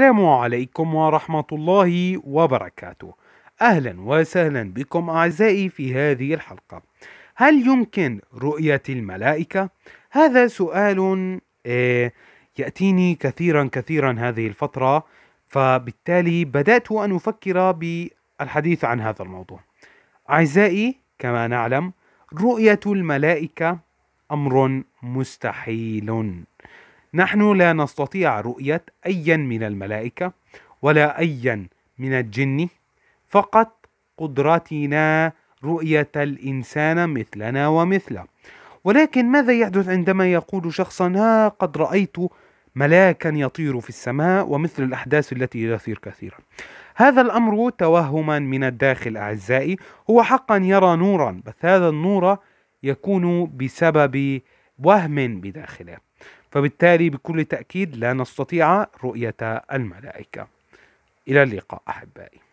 السلام عليكم ورحمة الله وبركاته أهلا وسهلا بكم أعزائي في هذه الحلقة هل يمكن رؤية الملائكة؟ هذا سؤال آه، يأتيني كثيرا كثيرا هذه الفترة فبالتالي بدأت أن أفكر بالحديث عن هذا الموضوع أعزائي كما نعلم رؤية الملائكة أمر مستحيل نحن لا نستطيع رؤية أيا من الملائكة ولا أيا من الجن فقط قدرتنا رؤية الإنسان مثلنا ومثله ولكن ماذا يحدث عندما يقول شخصا ها قد رأيت ملاكا يطير في السماء ومثل الأحداث التي تثير كثيرا هذا الأمر توهما من الداخل أعزائي هو حقا يرى نورا بس هذا النور يكون بسبب وهم بداخله فبالتالي بكل تأكيد لا نستطيع رؤية الملائكة إلى اللقاء أحبائي